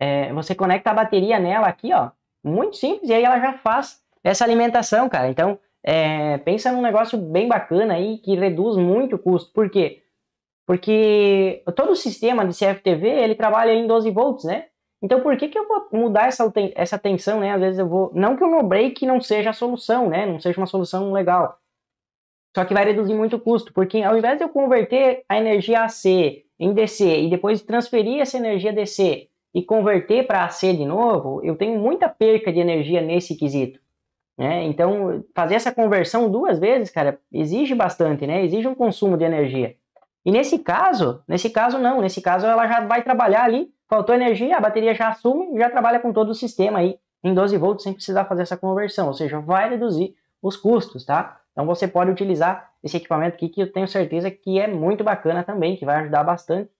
É, você conecta a bateria nela aqui, ó. Muito simples, e aí ela já faz essa alimentação, cara. Então, é, pensa num negócio bem bacana aí que reduz muito o custo. Por quê? Porque todo o sistema de CFTV ele trabalha em 12 volts, né? Então por que, que eu vou mudar essa, essa tensão, né? Às vezes eu vou. Não que o no break não seja a solução, né? Não seja uma solução legal. Só que vai reduzir muito o custo, porque ao invés de eu converter a energia AC em DC e depois transferir essa energia DC e converter para AC de novo, eu tenho muita perca de energia nesse quesito. Né? Então, fazer essa conversão duas vezes, cara, exige bastante, né? Exige um consumo de energia. E nesse caso, nesse caso não, nesse caso ela já vai trabalhar ali, faltou energia, a bateria já assume e já trabalha com todo o sistema aí em 12 volts sem precisar fazer essa conversão, ou seja, vai reduzir os custos, tá? Então você pode utilizar esse equipamento aqui que eu tenho certeza que é muito bacana também, que vai ajudar bastante